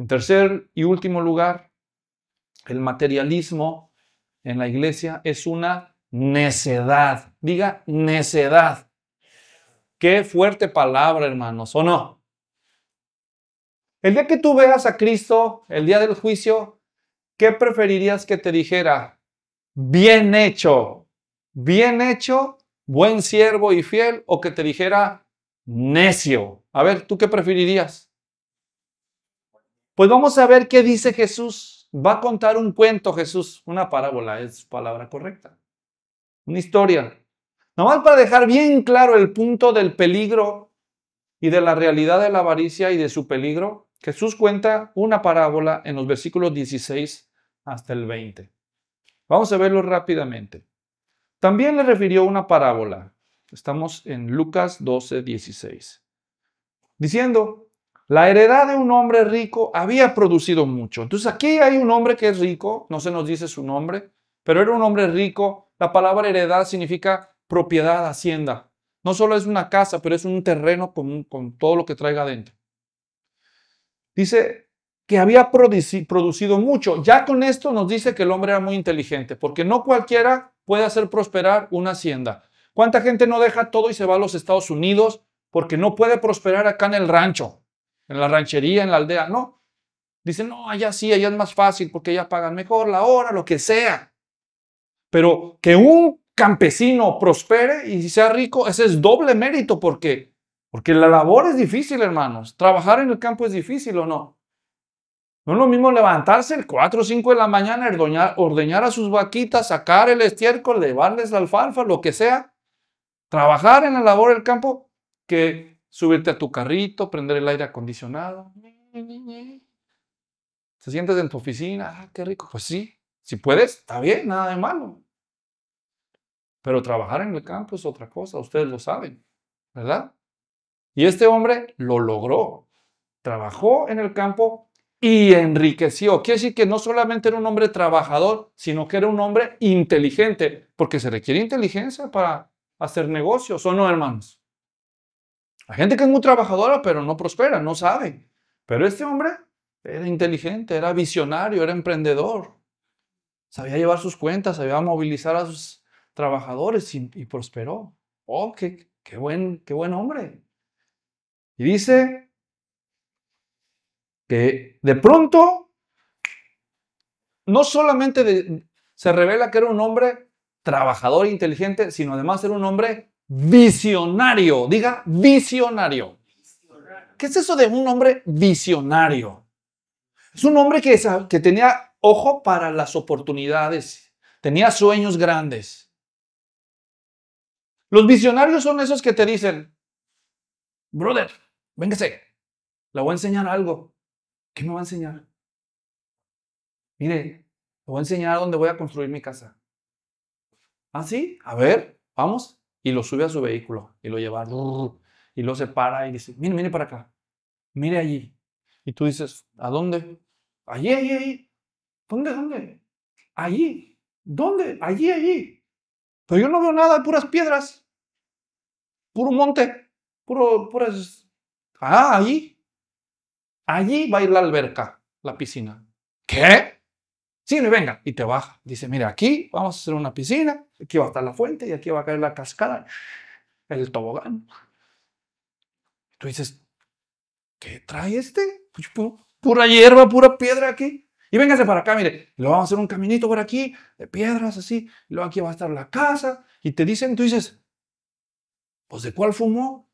En tercer y último lugar, el materialismo en la iglesia es una necedad. Diga necedad. Qué fuerte palabra, hermanos, ¿o no? El día que tú veas a Cristo, el día del juicio, ¿qué preferirías que te dijera? Bien hecho, bien hecho, buen siervo y fiel, o que te dijera necio. A ver, ¿tú qué preferirías? Pues vamos a ver qué dice Jesús. Va a contar un cuento Jesús, una parábola es palabra correcta, una historia. Nomás para dejar bien claro el punto del peligro y de la realidad de la avaricia y de su peligro, Jesús cuenta una parábola en los versículos 16 hasta el 20. Vamos a verlo rápidamente. También le refirió una parábola. Estamos en Lucas 12, 16. Diciendo, la heredad de un hombre rico había producido mucho. Entonces aquí hay un hombre que es rico, no se nos dice su nombre, pero era un hombre rico. La palabra heredad significa propiedad, hacienda. No solo es una casa, pero es un terreno común con todo lo que traiga adentro. Dice que había producido mucho. Ya con esto nos dice que el hombre era muy inteligente, porque no cualquiera puede hacer prosperar una hacienda. ¿Cuánta gente no deja todo y se va a los Estados Unidos porque no puede prosperar acá en el rancho? en la ranchería, en la aldea, no. Dicen, no, allá sí, allá es más fácil porque allá pagan mejor la hora, lo que sea. Pero que un campesino prospere y sea rico, ese es doble mérito porque porque la labor es difícil, hermanos. Trabajar en el campo es difícil o no. No es lo mismo levantarse el 4 o 5 de la mañana, ordeñar, ordeñar a sus vaquitas, sacar el estiércol, llevarles la alfalfa, lo que sea. Trabajar en la labor del campo que subirte a tu carrito, prender el aire acondicionado. Te sientes en tu oficina, ah, qué rico. Pues sí, si puedes, está bien, nada de malo. Pero trabajar en el campo es otra cosa, ustedes lo saben, ¿verdad? Y este hombre lo logró. Trabajó en el campo y enriqueció. Quiere decir que no solamente era un hombre trabajador, sino que era un hombre inteligente, porque se requiere inteligencia para hacer negocios, ¿o no, hermanos? Hay gente que es muy trabajadora, pero no prospera, no sabe. Pero este hombre era inteligente, era visionario, era emprendedor. Sabía llevar sus cuentas, sabía movilizar a sus trabajadores y, prosperó. ¡Oh, qué, buen, qué hombre! Y dice que de pronto, no solamente se revela que era un hombre trabajador e inteligente, sino además era un hombre visionario. Diga visionario. ¿Qué es eso de un hombre visionario? Es un hombre que, que tenía ojo para las oportunidades, tenía sueños grandes. Los visionarios son esos que te dicen, brother, véngase, le voy a enseñar algo. ¿Qué me va a enseñar? Mire, le voy a enseñar dónde voy a construir mi casa. ¿Ah, sí? A ver, vamos y lo sube a su vehículo y lo lleva ¡Oh! y lo separa y dice, mire, mire para acá, mire allí. Y tú dices, ¿a dónde? Allí, allí, allí. ¿Dónde, dónde? Allí. ¿Dónde? Allí, allí. Pero yo no veo nada, puras piedras. Puro monte. Puro, puras... Ah, allí. Allí va a ir la alberca, la piscina. ¿Qué? y venga, y te baja. Dice, mira, aquí vamos a hacer una piscina, aquí va a estar la fuente y aquí va a caer la cascada, el tobogán. Tú dices, ¿qué trae este? Pues, pura hierba, pura piedra aquí. Y véngase para acá, mire, lo vamos a hacer un caminito por aquí, de piedras así, luego aquí va a estar la casa, y te dicen, tú dices, pues ¿de cuál fumó?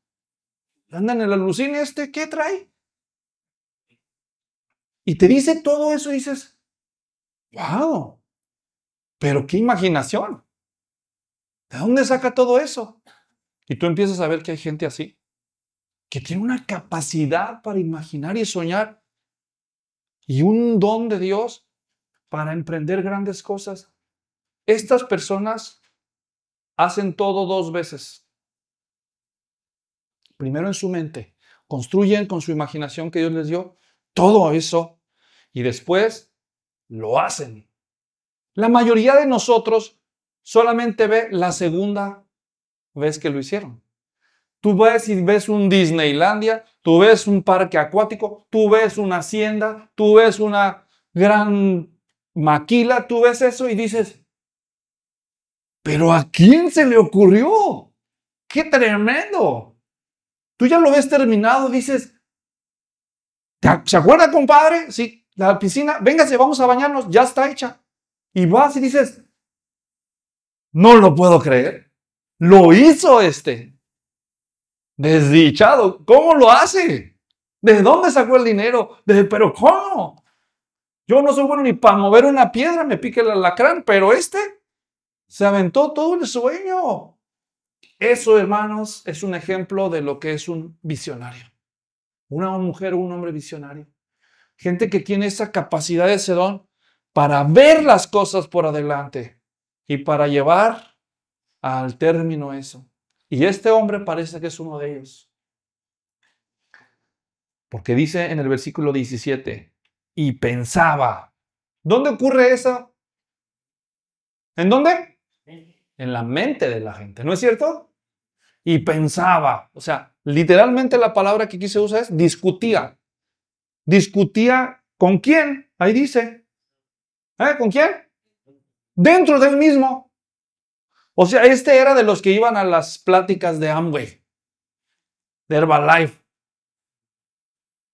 Andan en el alucine este, ¿qué trae? Y te dice todo eso dices, ¡Wow! Pero qué imaginación. ¿De dónde saca todo eso? Y tú empiezas a ver que hay gente así, que tiene una capacidad para imaginar y soñar y un don de Dios para emprender grandes cosas. Estas personas hacen todo dos veces. Primero en su mente, construyen con su imaginación que Dios les dio todo eso y después lo hacen. La mayoría de nosotros solamente ve la segunda vez que lo hicieron. Tú ves y ves un Disneylandia, tú ves un parque acuático, tú ves una hacienda, tú ves una gran maquila, tú ves eso y dices, pero ¿a quién se le ocurrió? ¡Qué tremendo! Tú ya lo ves terminado, dices, ¿se acuerda, compadre? Sí, la piscina, véngase, vamos a bañarnos, ya está hecha. Y vas y dices, no lo puedo creer, lo hizo este. Desdichado, ¿cómo lo hace? ¿De dónde sacó el dinero? ¿Pero cómo? Yo no soy bueno ni para mover una piedra, me pique el alacrán, pero este se aventó todo el sueño. Eso, hermanos, es un ejemplo de lo que es un visionario. Una mujer o un hombre visionario gente que tiene esa capacidad, de Sedón para ver las cosas por adelante y para llevar al término eso. Y este hombre parece que es uno de ellos. Porque dice en el versículo 17, y pensaba. ¿Dónde ocurre eso? ¿En dónde? En la mente de la gente, ¿no es cierto? Y pensaba. O sea, literalmente la palabra que aquí se usa es discutía discutía con quién, ahí dice. ¿Eh? ¿Con quién? Dentro de él mismo. O sea, este era de los que iban a las pláticas de Amway, de Herbalife.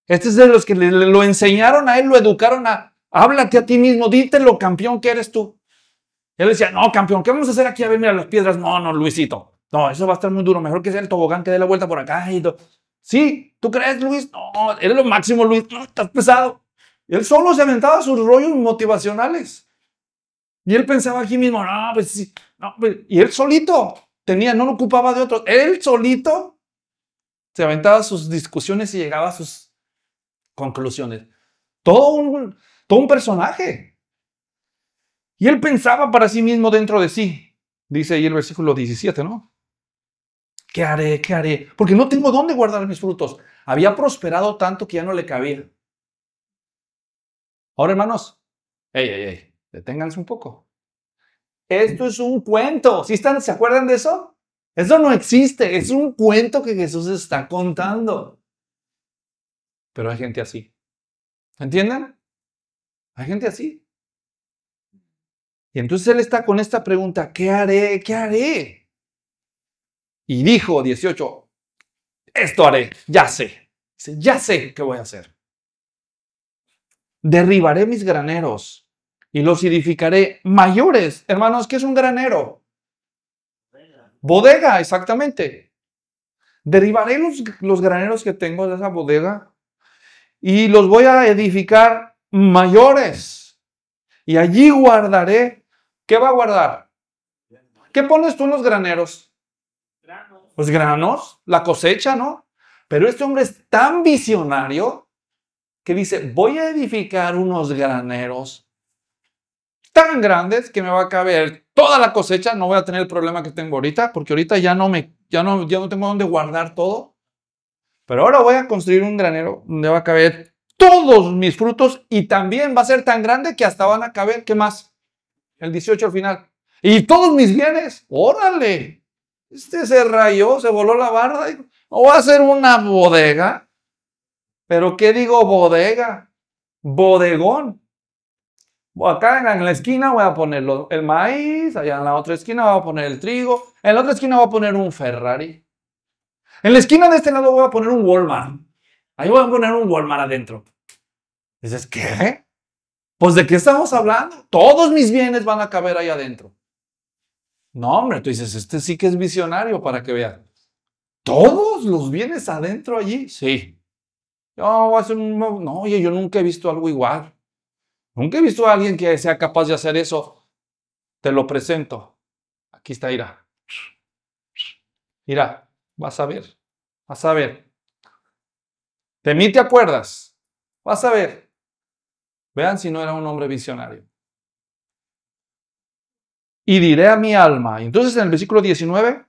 Este es de los que le, lo enseñaron a él, lo educaron a, háblate a ti mismo, dítelo campeón que eres tú. él decía, no, campeón, ¿qué vamos a hacer aquí? A ver, mira las piedras. No, no, Luisito. No, eso va a estar muy duro. Mejor que sea el tobogán que dé la vuelta por acá. Y todo. Sí, ¿tú crees, Luis? No, eres lo máximo, Luis. No, estás pesado. él solo se aventaba sus rollos motivacionales. Y él pensaba aquí mismo, pues no, pues y él solito tenía, no lo ocupaba de otros. Él solito se aventaba sus discusiones y llegaba a sus conclusiones. Todo un, todo un personaje. Y él pensaba para sí mismo dentro de sí. Dice ahí el versículo 17, ¿no? ¿Qué haré? ¿Qué haré? Porque no tengo dónde guardar mis frutos. Había prosperado tanto que ya no le cabía. Ahora, hermanos, ey, ey, ey, deténganse un poco. Esto es un cuento. ¿Sí están, ¿Se acuerdan de eso? Eso no existe. Es un cuento que Jesús está contando. Pero hay gente así. ¿Entienden? Hay gente así. Y entonces él está con esta pregunta, ¿qué haré? ¿Qué haré? Y dijo 18, esto haré, ya sé, ya sé qué voy a hacer. Derribaré mis graneros y los edificaré mayores. Hermanos, ¿qué es un granero? Bodega, exactamente. Derribaré los, los graneros que tengo de esa bodega y los voy a edificar mayores. Y allí guardaré. ¿Qué va a guardar? ¿Qué pones tú en los graneros? los granos, la cosecha, ¿no? Pero este hombre es tan visionario que dice, voy a edificar unos graneros tan grandes que me va a caber toda la cosecha, no voy a tener el problema que tengo ahorita, porque ahorita ya no, me, ya no, ya no tengo dónde guardar todo. Pero ahora voy a construir un granero donde va a caber todos mis frutos y también va a ser tan grande que hasta van a caber, ¿qué más? El 18 al final. Y todos mis bienes, órale. Este se rayó, se voló la barda. o voy a hacer una bodega. ¿Pero qué digo bodega? Bodegón. Acá en la esquina voy a poner el maíz, allá en la otra esquina voy a poner el trigo, en la otra esquina voy a poner un Ferrari. En la esquina de este lado voy a poner un Walmart. Ahí voy a poner un Walmart adentro. Dices, ¿qué? Pues de qué estamos hablando? Todos mis bienes van a caber ahí adentro. No, hombre, tú dices, este sí que es visionario para que vean. ¿Todos los bienes adentro allí? Sí. No, oye, yo nunca he visto algo igual. Nunca he visto a alguien que sea capaz de hacer eso. Te lo presento. Aquí está, Ira. Ira, vas a ver. Vas a ver. De mí te acuerdas. Vas a ver. Vean si no era un hombre visionario y diré a mi alma. Y entonces en el versículo 19,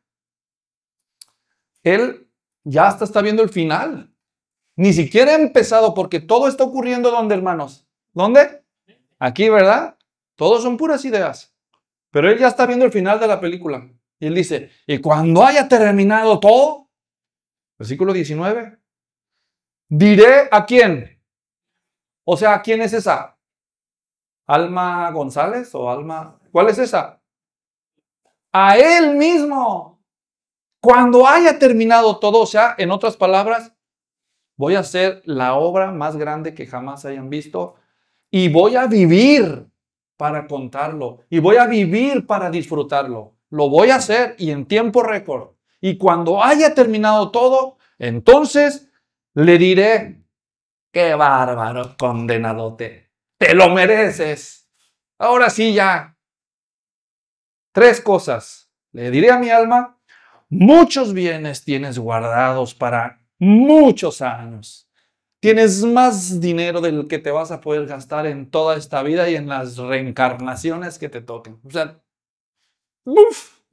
él ya hasta está viendo el final. Ni siquiera ha empezado porque todo está ocurriendo donde, hermanos. ¿Dónde? Aquí, ¿verdad? Todos son puras ideas. Pero él ya está viendo el final de la película. Y él dice, y cuando haya terminado todo, versículo 19, diré a quién. O sea, ¿quién es esa? ¿Alma González o Alma? ¿Cuál es esa? a Él mismo. Cuando haya terminado todo, o sea, en otras palabras, voy a hacer la obra más grande que jamás hayan visto y voy a vivir para contarlo y voy a vivir para disfrutarlo. Lo voy a hacer y en tiempo récord. Y cuando haya terminado todo, entonces le diré, qué bárbaro condenadote, te lo mereces. Ahora sí ya, Tres cosas. Le diré a mi alma, muchos bienes tienes guardados para muchos años. Tienes más dinero del que te vas a poder gastar en toda esta vida y en las reencarnaciones que te toquen. O sea,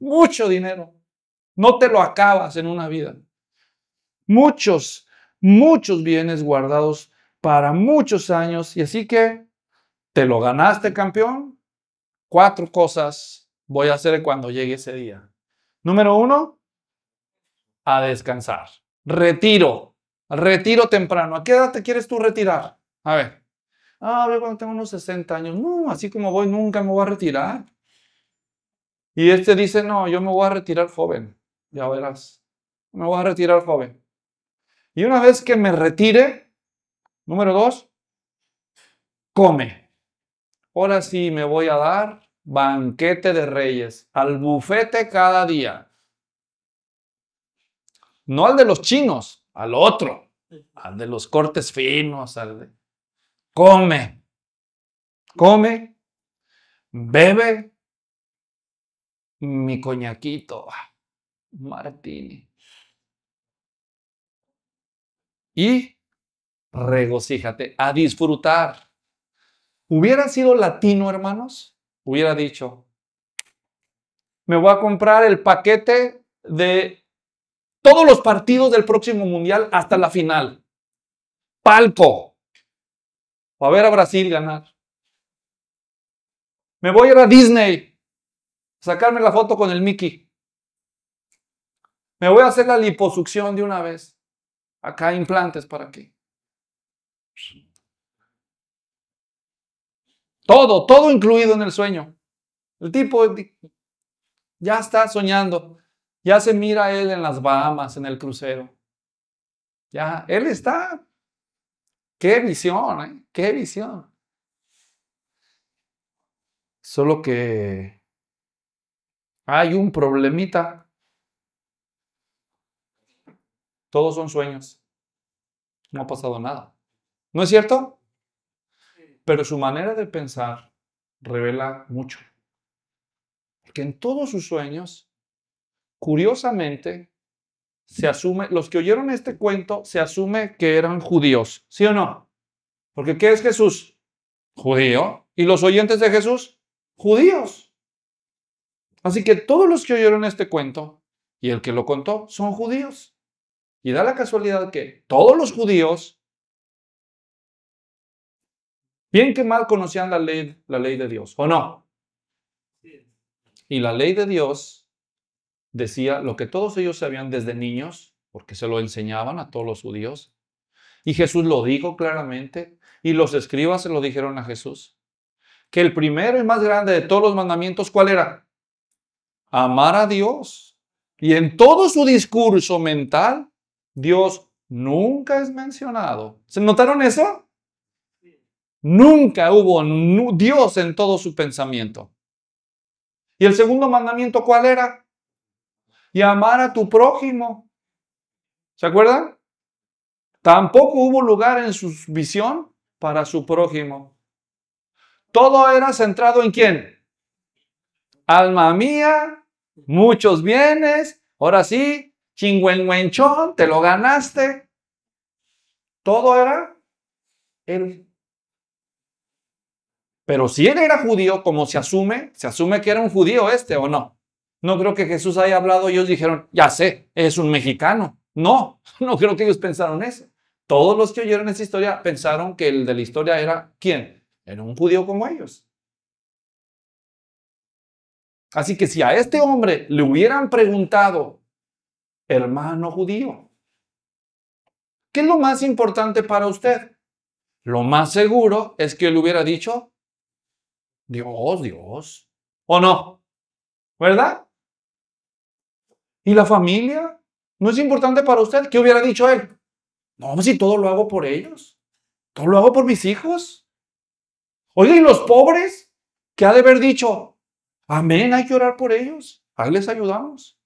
mucho dinero. No te lo acabas en una vida. Muchos, muchos bienes guardados para muchos años. Y así que, ¿te lo ganaste, campeón? Cuatro cosas voy a hacer cuando llegue ese día? Número uno, a descansar. Retiro. Retiro temprano. ¿A qué edad te quieres tú retirar? A ver. Ah, a ver, cuando tengo unos 60 años. No, así como voy, nunca me voy a retirar. Y este dice, no, yo me voy a retirar joven. Ya verás. Me voy a retirar joven. Y una vez que me retire, número dos, come. Ahora sí me voy a dar banquete de reyes, al bufete cada día. No al de los chinos, al otro, al de los cortes finos, al de... Come, come, bebe mi coñaquito, martini. Y regocíjate a disfrutar. ¿Hubiera sido latino, hermanos? hubiera dicho, me voy a comprar el paquete de todos los partidos del próximo mundial hasta la final. Palco. Para ver a Brasil ganar. Me voy a ir a Disney. Sacarme la foto con el Mickey. Me voy a hacer la liposucción de una vez. Acá implantes para qué. Todo, todo incluido en el sueño. El tipo ya está soñando. Ya se mira él en las Bahamas, en el crucero. Ya, él está. Qué visión, ¿eh? qué visión. Solo que hay un problemita. Todos son sueños. No ha pasado nada. ¿No es cierto? pero su manera de pensar revela mucho. Porque en todos sus sueños, curiosamente, se asume, los que oyeron este cuento, se asume que eran judíos, ¿sí o no? Porque ¿qué es Jesús? Judío. ¿Y los oyentes de Jesús? Judíos. Así que todos los que oyeron este cuento y el que lo contó son judíos. Y da la casualidad que todos los judíos Bien que mal conocían la ley, la ley de Dios, ¿o no? Y la ley de Dios decía lo que todos ellos sabían desde niños, porque se lo enseñaban a todos los judíos. Y Jesús lo dijo claramente, y los escribas se lo dijeron a Jesús, que el primero y más grande de todos los mandamientos, ¿cuál era? Amar a Dios. Y en todo su discurso mental, Dios nunca es mencionado. ¿Se notaron eso? Nunca hubo Dios en todo su pensamiento. ¿Y el segundo mandamiento cuál era? Llamar amar a tu prójimo. ¿Se acuerdan? Tampoco hubo lugar en su visión para su prójimo. Todo era centrado en quién? Alma mía, muchos bienes, ahora sí, chingüengüenchón, te lo ganaste. Todo era el pero si él era judío, como se asume, se asume que era un judío este o no. No creo que Jesús haya hablado, ellos dijeron, ya sé, es un mexicano. No, no creo que ellos pensaron eso. Todos los que oyeron esa historia pensaron que el de la historia era quién? Era un judío como ellos. Así que si a este hombre le hubieran preguntado, hermano judío, ¿qué es lo más importante para usted? Lo más seguro es que él hubiera dicho Dios, Dios. ¿O no? ¿Verdad? ¿Y la familia? ¿No es importante para usted? ¿Qué hubiera dicho él? No, pues si todo lo hago por ellos. Todo lo hago por mis hijos. Oigan, ¿y los pobres? ¿Qué ha de haber dicho? Amén, hay que orar por ellos. Ahí les ayudamos.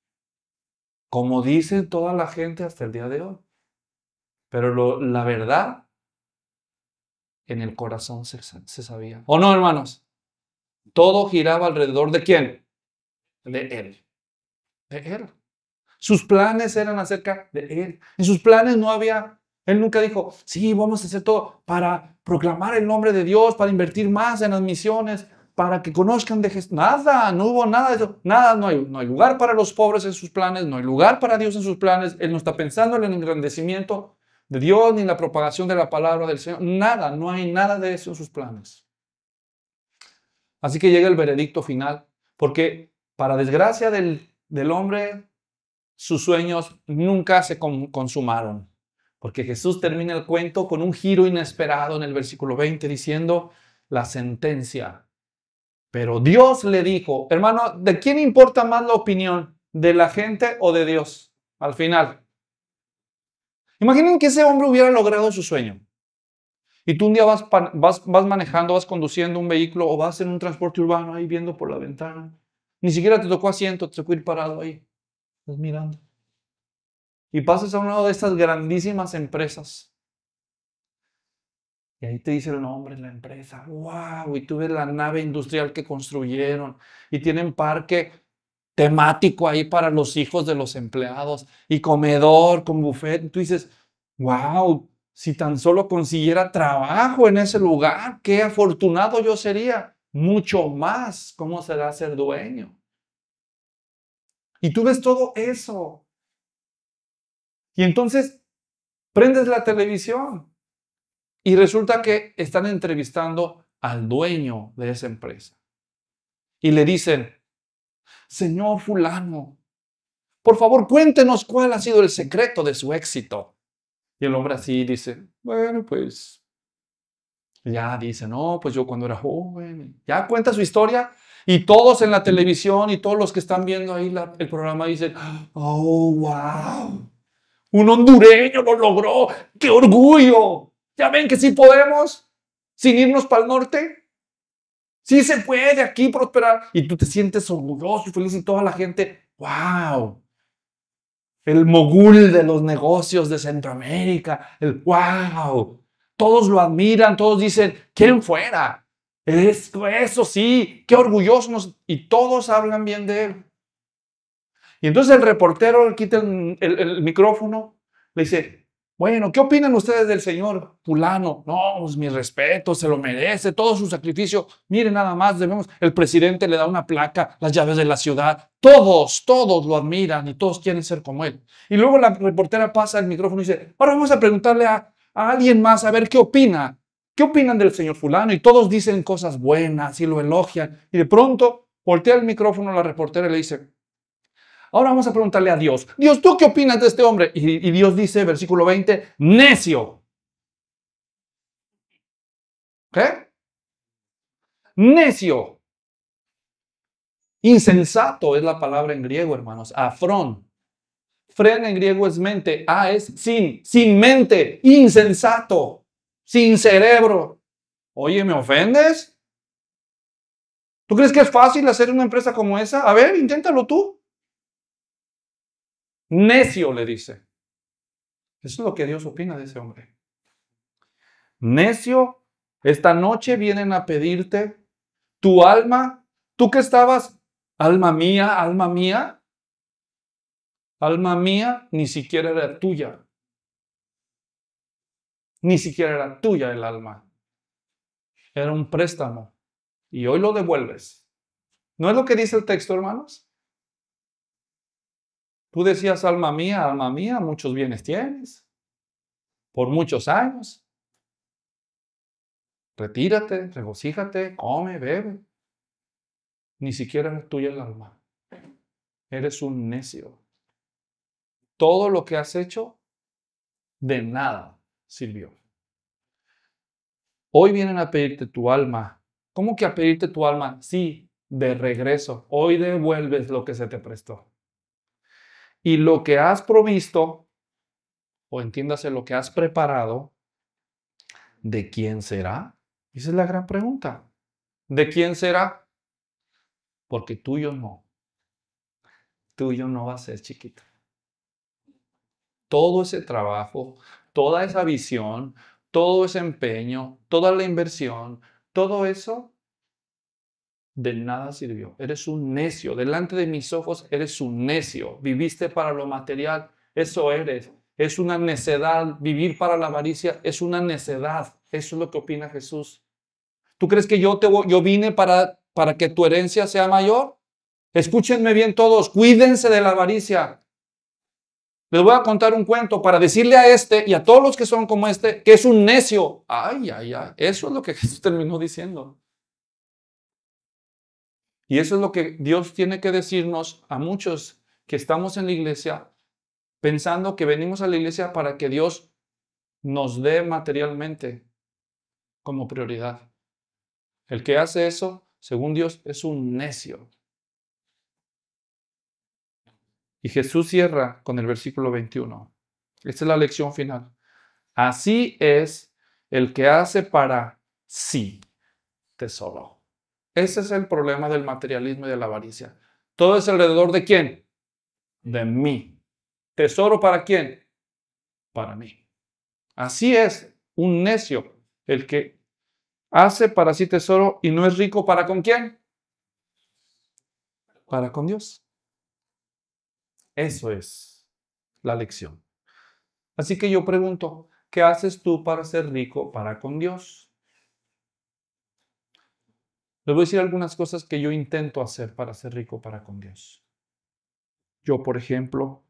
Como dice toda la gente hasta el día de hoy. Pero la verdad en el corazón se sabía. ¿O no, hermanos? Todo giraba alrededor de quién? De él. De él. Sus planes eran acerca de él. En sus planes no había, él nunca dijo, sí, vamos a hacer todo para proclamar el nombre de Dios, para invertir más en las misiones, para que conozcan de Jesús. Nada, no hubo nada de eso. Nada, no hay, no hay lugar para los pobres en sus planes, no hay lugar para Dios en sus planes. Él no está pensando en el engrandecimiento de Dios ni en la propagación de la palabra del Señor. Nada, no hay nada de eso en sus planes. Así que llega el veredicto final, porque para desgracia del, del hombre, sus sueños nunca se consumaron, porque Jesús termina el cuento con un giro inesperado en el versículo 20 diciendo la sentencia. Pero Dios le dijo, hermano, ¿de quién importa más la opinión? ¿De la gente o de Dios? Al final. Imaginen que ese hombre hubiera logrado su sueño. Y tú un día vas, vas, vas manejando, vas conduciendo un vehículo o vas en un transporte urbano ahí viendo por la ventana. Ni siquiera te tocó asiento, te tocó ir parado ahí. Estás pues, mirando. Y pasas a un lado de estas grandísimas empresas. Y ahí te dicen el nombre de la empresa. ¡Wow! Y tú ves la nave industrial que construyeron. Y tienen parque temático ahí para los hijos de los empleados. Y comedor con buffet. Y tú dices, ¡Wow! si tan solo consiguiera trabajo en ese lugar, qué afortunado yo sería. Mucho más, ¿cómo será ser dueño? Y tú ves todo eso. Y entonces prendes la televisión y resulta que están entrevistando al dueño de esa empresa. Y le dicen, señor fulano, por favor cuéntenos cuál ha sido el secreto de su éxito. Y el hombre así dice, bueno, pues ya dice, no, pues yo cuando era joven, ya cuenta su historia y todos en la televisión y todos los que están viendo ahí el programa dicen, oh, wow, un hondureño lo logró, qué orgullo. Ya ven que sí podemos, sin irnos para el norte. Sí se puede aquí prosperar. Y tú te sientes orgulloso y feliz y toda la gente, wow, el mogul de los negocios de Centroamérica, el wow. Todos lo admiran, todos dicen, ¿quién fuera? Eso, eso sí, qué orgullosos, Y todos hablan bien de él. Y entonces el reportero le quita el, el micrófono, le dice, bueno, ¿qué opinan ustedes del señor fulano? No, pues mi respeto, se lo merece, todo su sacrificio. Miren, nada más debemos, el presidente le da una placa, las llaves de la ciudad. Todos, todos lo admiran y todos quieren ser como él. Y luego la reportera pasa el micrófono y dice, ahora vamos a preguntarle a, alguien más a ver qué opina. ¿Qué opinan del señor fulano? Y todos dicen cosas buenas y lo elogian. Y de pronto voltea el micrófono la reportera y le dice, Ahora vamos a preguntarle a Dios, Dios, ¿tú qué opinas de este hombre? Y, Dios dice, versículo 20, necio. ¿Qué? Necio. Insensato es la palabra en griego, hermanos. Afrón. Fren en griego es mente. A es sin, sin mente, insensato, sin cerebro. Oye, ¿me ofendes? ¿Tú crees que es fácil hacer una empresa como esa? A ver, inténtalo tú. Necio le dice. Eso es lo que Dios opina de ese hombre. Necio, esta noche vienen a pedirte tu alma, tú que estabas, alma mía, alma mía, alma mía, ni siquiera era tuya. Ni siquiera era tuya el alma. Era un préstamo. Y hoy lo devuelves. ¿No es lo que dice el texto, hermanos? Tú decías, alma mía, alma mía, muchos bienes tienes, por muchos años. Retírate, regocíjate, come, bebe. Ni siquiera es tuya el alma. Eres un necio. Todo lo que has hecho, de nada sirvió. Hoy vienen a pedirte tu alma. ¿Cómo que a pedirte tu alma? Sí, de regreso. Hoy devuelves lo que se te prestó y lo que has provisto, o entiéndase lo que has preparado, ¿de quién será? Esa es la gran pregunta. ¿De quién será? Porque tuyo no. Tuyo no va a ser chiquito. Todo ese trabajo, toda esa visión, todo ese empeño, toda la inversión, todo eso de nada sirvió. Eres un necio. Delante de mis ojos eres un necio. Viviste para lo material. Eso eres. Es una necedad. Vivir para la avaricia es una necedad. Eso es lo que opina Jesús. ¿Tú crees que yo, te, yo vine para, para que tu herencia sea mayor? Escúchenme bien todos. Cuídense de la avaricia. Les voy a contar un cuento para decirle a este y a todos los que son como este que es un necio. Ay, ay, ay. Eso es lo que Jesús terminó diciendo. Y eso es lo que Dios tiene que decirnos a muchos que estamos en la iglesia pensando que venimos a la iglesia para que Dios nos dé materialmente como prioridad. El que hace eso, según Dios, es un necio. Y Jesús cierra con el versículo 21. Esta es la lección final. Así es el que hace para sí tesoro. Ese es el problema del materialismo y de la avaricia. Todo es alrededor de quién? De mí. ¿Tesoro para quién? Para mí. Así es un necio el que hace para sí tesoro y no es rico para con quién? Para con Dios. Eso es la lección. Así que yo pregunto, ¿qué haces tú para ser rico para con Dios? Les voy a decir algunas cosas que yo intento hacer para ser rico para con Dios. Yo, por ejemplo,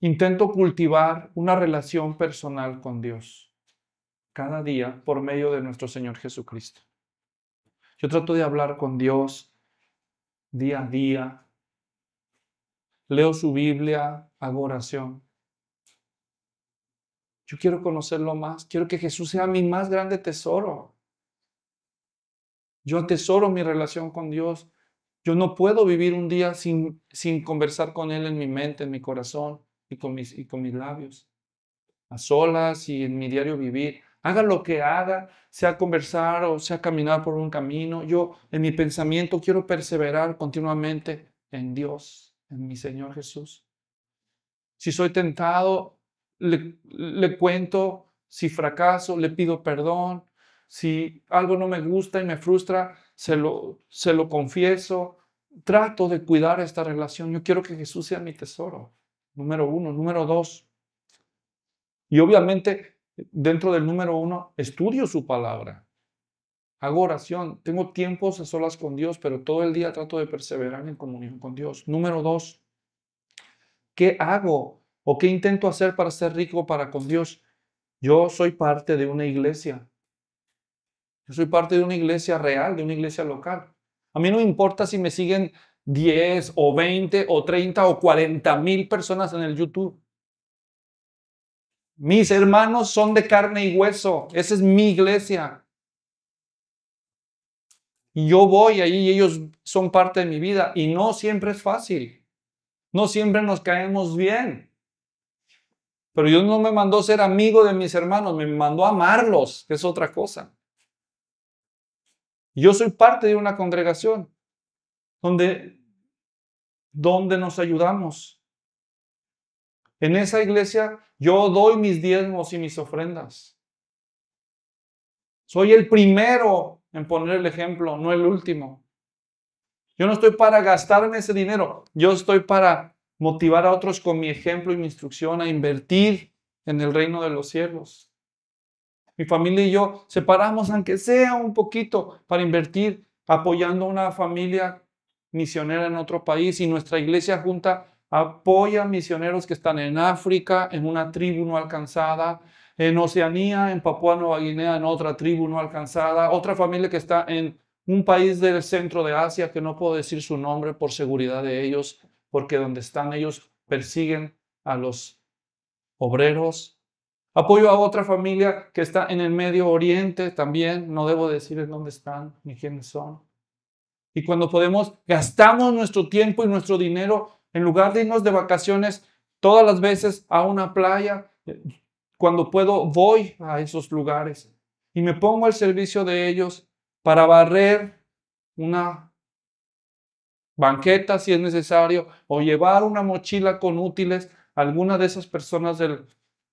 intento cultivar una relación personal con Dios cada día por medio de nuestro Señor Jesucristo. Yo trato de hablar con Dios día a día. Leo su Biblia, hago oración. Yo quiero conocerlo más, quiero que Jesús sea mi más grande tesoro. Yo atesoro mi relación con Dios. Yo no puedo vivir un día sin, sin conversar con Él en mi mente, en mi corazón y con, mis, con mis labios. A solas y en mi diario vivir. Haga lo que haga, sea conversar o sea caminar por un camino. Yo en mi pensamiento quiero perseverar continuamente en Dios, en mi Señor Jesús. Si soy tentado, le, le cuento. Si fracaso, le pido perdón si algo no me gusta y me frustra, se lo, se lo confieso. Trato de cuidar esta relación. Yo quiero que Jesús sea mi tesoro. Número uno. Número dos. Y obviamente, dentro del número uno, estudio su palabra. Hago oración. Tengo tiempos a solas con Dios, pero todo el día trato de perseverar en comunión con Dios. Número dos. ¿Qué hago o qué intento hacer para ser rico para con Dios? Yo soy parte de una iglesia soy parte de una iglesia real, de una iglesia local. A mí no importa si me siguen 10 o 20 o 30 o 40 mil personas en el YouTube. Mis hermanos son de carne y hueso. Esa es mi iglesia. Y yo voy ahí y ellos son parte de mi vida. Y no siempre es fácil. No siempre nos caemos bien. Pero Dios no me mandó ser amigo de mis hermanos, me mandó amarlos, que es otra cosa. Yo soy parte de una congregación donde, donde nos ayudamos. En esa iglesia yo doy mis diezmos y mis ofrendas. Soy el primero en poner el ejemplo, no el último. Yo no estoy para gastarme ese dinero, yo estoy para motivar a otros con mi ejemplo y mi instrucción a invertir en el reino de los cielos. Mi familia y yo separamos, aunque sea un poquito, para invertir apoyando a una familia misionera en otro país y nuestra iglesia junta apoya misioneros que están en África, en una tribu no alcanzada, en Oceanía, en Papua Nueva Guinea, en otra tribu no alcanzada, otra familia que está en un país del centro de Asia que no puedo decir su nombre por seguridad de ellos, porque donde están ellos persiguen a los obreros, Apoyo a otra familia que está en el Medio Oriente también, no debo decir en dónde están ni quiénes son. Y cuando podemos, gastamos nuestro tiempo y nuestro dinero en lugar de irnos de vacaciones todas las veces a una playa. Cuando puedo, voy a esos lugares y me pongo al servicio de ellos para barrer una banqueta si es necesario o llevar una mochila con útiles a alguna de esas personas del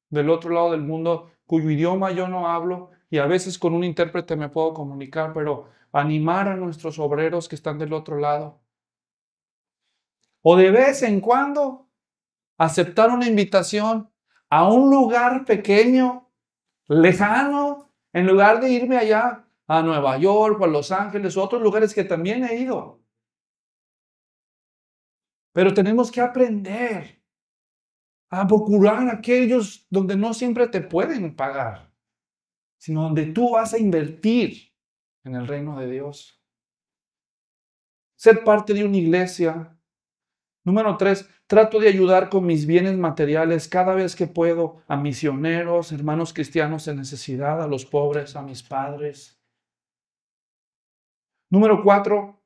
del otro lado del mundo cuyo idioma yo no hablo y a veces con un intérprete me puedo comunicar, pero animar a nuestros obreros que están del otro lado. O de vez en cuando aceptar una invitación a un lugar pequeño, lejano, en lugar de irme allá a Nueva York o a Los Ángeles o otros lugares que también he ido. Pero tenemos que aprender a procurar aquellos donde no siempre te pueden pagar, sino donde tú vas a invertir en el reino de Dios. Ser parte de una iglesia. Número tres, trato de ayudar con mis bienes materiales cada vez que puedo a misioneros, hermanos cristianos en necesidad, a los pobres, a mis padres. Número cuatro,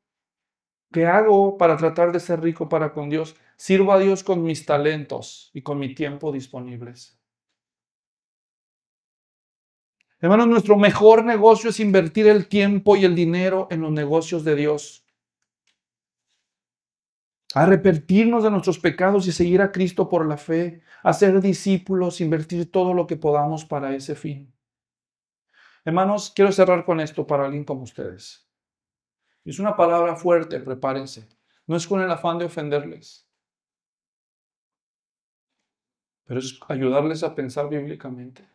¿qué hago para tratar de ser rico para con Dios? Sirvo a Dios con mis talentos y con mi tiempo disponibles. Hermanos, nuestro mejor negocio es invertir el tiempo y el dinero en los negocios de Dios. Arrepentirnos de nuestros pecados y seguir a Cristo por la fe. Hacer discípulos, invertir todo lo que podamos para ese fin. Hermanos, quiero cerrar con esto para alguien como ustedes. Es una palabra fuerte, prepárense. No es con el afán de ofenderles. pero es ayudarles a pensar bíblicamente.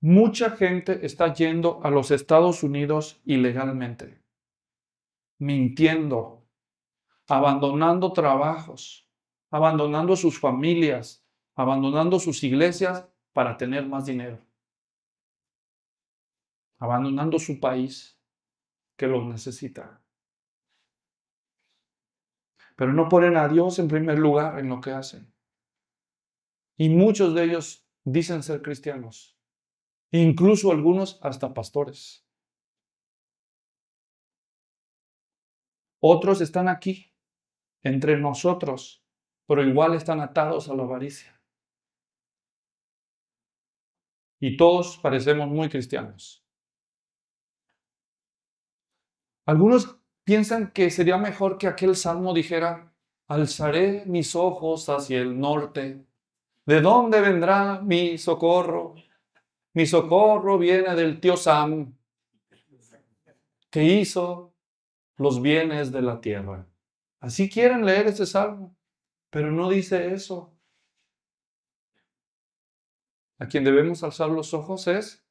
Mucha gente está yendo a los Estados Unidos ilegalmente, mintiendo, abandonando trabajos, abandonando sus familias, abandonando sus iglesias para tener más dinero, abandonando su país que los necesita. Pero no ponen a Dios en primer lugar en lo que hacen. Y muchos de ellos dicen ser cristianos. Incluso algunos hasta pastores. Otros están aquí, entre nosotros, pero igual están atados a la avaricia. Y todos parecemos muy cristianos. Algunos piensan que sería mejor que aquel salmo dijera, alzaré mis ojos hacia el norte, ¿De dónde vendrá mi socorro? Mi socorro viene del tío Sam, que hizo los bienes de la tierra. Así quieren leer ese salmo, pero no dice eso. A quien debemos alzar los ojos es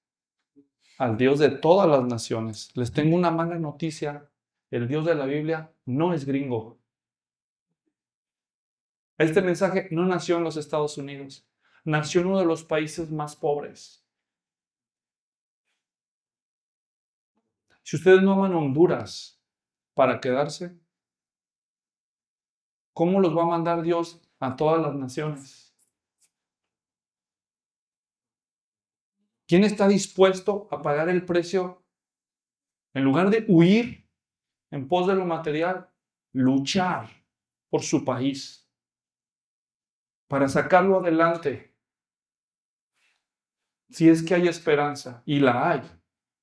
al Dios de todas las naciones. Les tengo una mala noticia. El Dios de la Biblia no es gringo. Este mensaje no nació en los Estados Unidos, nació en uno de los países más pobres. Si ustedes no aman Honduras para quedarse, ¿cómo los va a mandar Dios a todas las naciones? ¿Quién está dispuesto a pagar el precio? En lugar de huir en pos de lo material, luchar por su país para sacarlo adelante. Si es que hay esperanza, y la hay,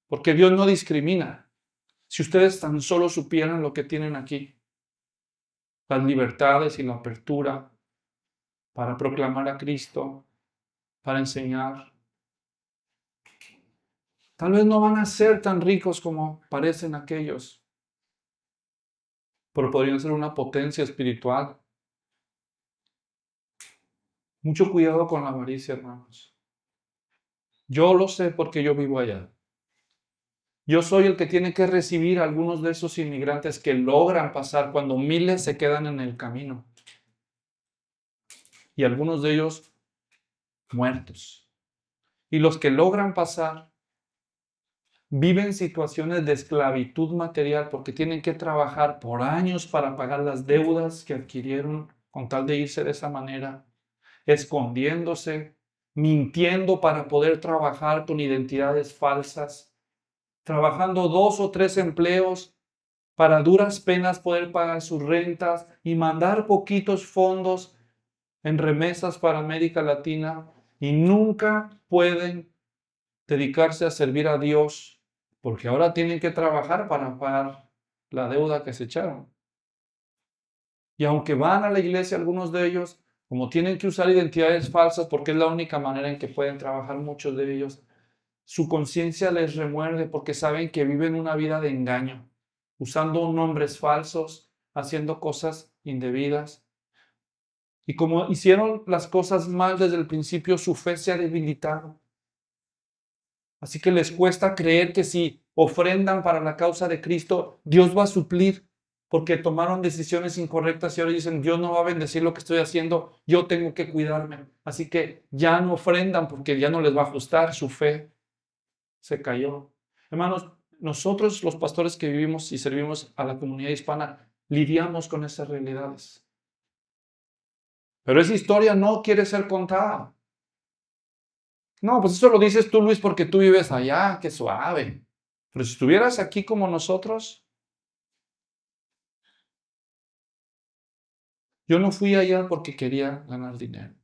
porque Dios no discrimina. Si ustedes tan solo supieran lo que tienen aquí, las libertades y la apertura para proclamar a Cristo, para enseñar. Tal vez no van a ser tan ricos como parecen aquellos, pero podrían ser una potencia espiritual mucho cuidado con la avaricia, hermanos. Yo lo sé porque yo vivo allá. Yo soy el que tiene que recibir a algunos de esos inmigrantes que logran pasar cuando miles se quedan en el camino. Y algunos de ellos muertos. Y los que logran pasar viven situaciones de esclavitud material porque tienen que trabajar por años para pagar las deudas que adquirieron con tal de irse de esa manera escondiéndose, mintiendo para poder trabajar con identidades falsas, trabajando dos o tres empleos para duras penas poder pagar sus rentas y mandar poquitos fondos en remesas para América Latina y nunca pueden dedicarse a servir a Dios porque ahora tienen que trabajar para pagar la deuda que se echaron. Y aunque van a la iglesia algunos de ellos, como tienen que usar identidades falsas porque es la única manera en que pueden trabajar muchos de ellos, su conciencia les remuerde porque saben que viven una vida de engaño, usando nombres falsos, haciendo cosas indebidas. Y como hicieron las cosas mal desde el principio, su fe se ha debilitado. Así que les cuesta creer que si ofrendan para la causa de Cristo, Dios va a suplir porque tomaron decisiones incorrectas y ahora dicen, Dios no va a bendecir lo que estoy haciendo, yo tengo que cuidarme. Así que ya no ofrendan porque ya no les va a ajustar su fe. Se cayó. Hermanos, nosotros los pastores que vivimos y servimos a la comunidad hispana, lidiamos con esas realidades. Pero esa historia no quiere ser contada. No, pues eso lo dices tú, Luis, porque tú vives allá, qué suave. Pero si estuvieras aquí como nosotros, Yo no fui allá porque quería ganar dinero.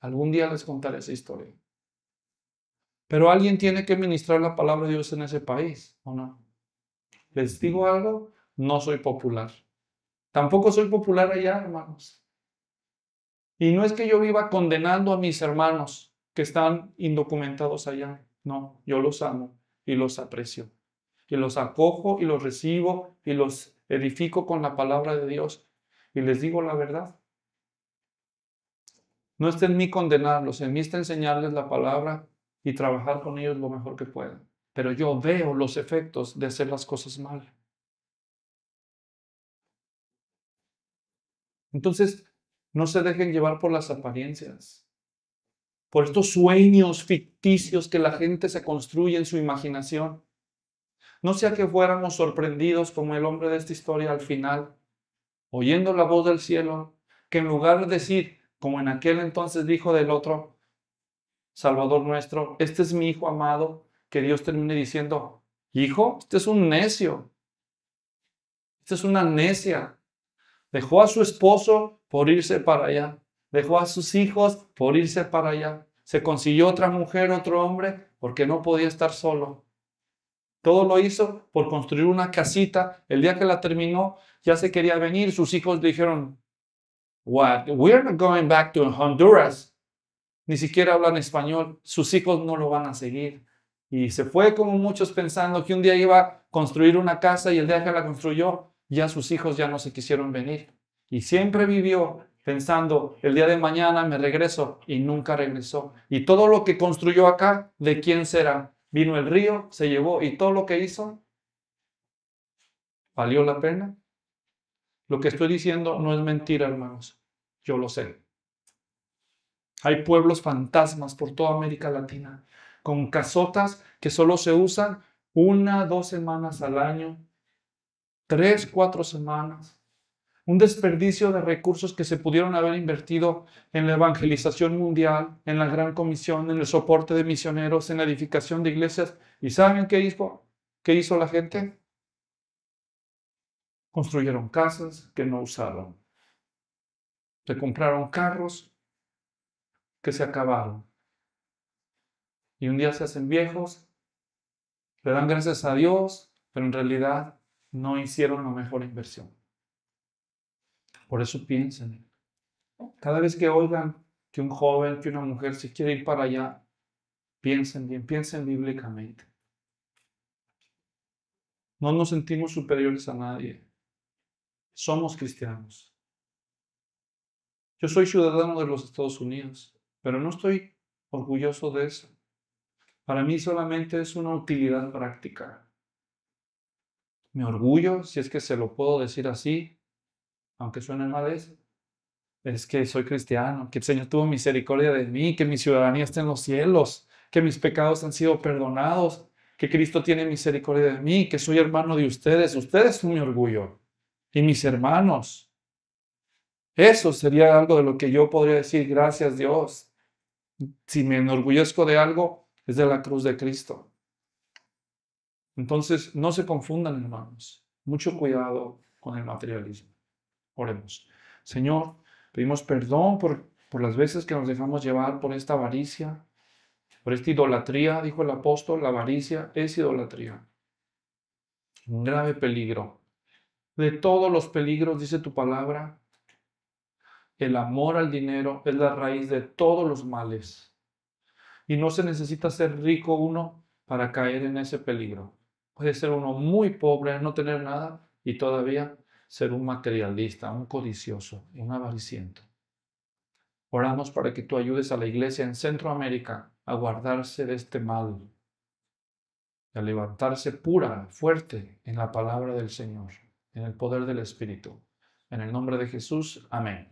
Algún día les contaré esa historia. Pero alguien tiene que ministrar la palabra de Dios en ese país, ¿o no? Les digo algo, no soy popular. Tampoco soy popular allá, hermanos. Y no es que yo viva condenando a mis hermanos que están indocumentados allá. No, yo los amo y los aprecio. Y los acojo y los recibo y los edifico con la palabra de Dios y les digo la verdad. No está en mí condenarlos, en mí está enseñarles la palabra y trabajar con ellos lo mejor que puedan. Pero yo veo los efectos de hacer las cosas mal. Entonces, no se dejen llevar por las apariencias, por estos sueños ficticios que la gente se construye en su imaginación. No sea que fuéramos sorprendidos como el hombre de esta historia al final, oyendo la voz del cielo, que en lugar de decir, como en aquel entonces dijo del otro, Salvador nuestro, este es mi hijo amado, que Dios termine diciendo, hijo, este es un necio, este es una necia. Dejó a su esposo por irse para allá, dejó a sus hijos por irse para allá, se consiguió otra mujer, otro hombre, porque no podía estar solo. Todo lo hizo por construir una casita. El día que la terminó, ya se quería venir. Sus hijos le dijeron, What? We're not going back to Honduras. Ni siquiera hablan español. Sus hijos no lo van a seguir. Y se fue como muchos pensando que un día iba a construir una casa y el día que la construyó, ya sus hijos ya no se quisieron venir. Y siempre vivió pensando, el día de mañana me regreso y nunca regresó. Y todo lo que construyó acá, ¿de quién será? Vino el río, se llevó y todo lo que hizo valió la pena. Lo que estoy diciendo no es mentira, hermanos. Yo lo sé. Hay pueblos fantasmas por toda América Latina, con casotas que solo se usan una, dos semanas al año, tres, cuatro semanas un desperdicio de recursos que se pudieron haber invertido en la evangelización mundial, en la gran comisión, en el soporte de misioneros, en la edificación de iglesias. ¿Y saben qué hizo? hizo la gente? Construyeron casas que no usaron. Se compraron carros que se acabaron. Y un día se hacen viejos, le dan gracias a Dios, pero en realidad no hicieron la mejor inversión. Por eso piensen. Cada vez que oigan que un joven, que una mujer se quiere ir para allá, piensen bien, piensen bíblicamente. No nos sentimos superiores a nadie. Somos cristianos. Yo soy ciudadano de los Estados Unidos, pero no estoy orgulloso de eso. Para mí solamente es una utilidad práctica. Me orgullo, si es que se lo puedo decir así, aunque suene mal es, es que soy cristiano, que el Señor tuvo misericordia de mí, que mi ciudadanía está en los cielos, que mis pecados han sido perdonados, que Cristo tiene misericordia de mí, que soy hermano de ustedes, ustedes son mi orgullo y mis hermanos. Eso sería algo de lo que yo podría decir, gracias Dios. Si me enorgullezco de algo, es de la cruz de Cristo. Entonces, no se confundan, hermanos. Mucho cuidado con el materialismo. Oremos. Señor, pedimos perdón por, las veces que nos dejamos llevar por esta avaricia, por esta idolatría, dijo el apóstol, la avaricia es idolatría. Un grave peligro. De todos los peligros, dice tu palabra, el amor al dinero es la raíz de todos los males. Y no se necesita ser rico uno para caer en ese peligro. Puede ser uno muy pobre, no tener nada y todavía ser un materialista, un codicioso, un avariciento. Oramos para que tú ayudes a la iglesia en Centroamérica a guardarse de este mal, a levantarse pura, fuerte en la palabra del Señor, en el poder del Espíritu. En el nombre de Jesús, amén.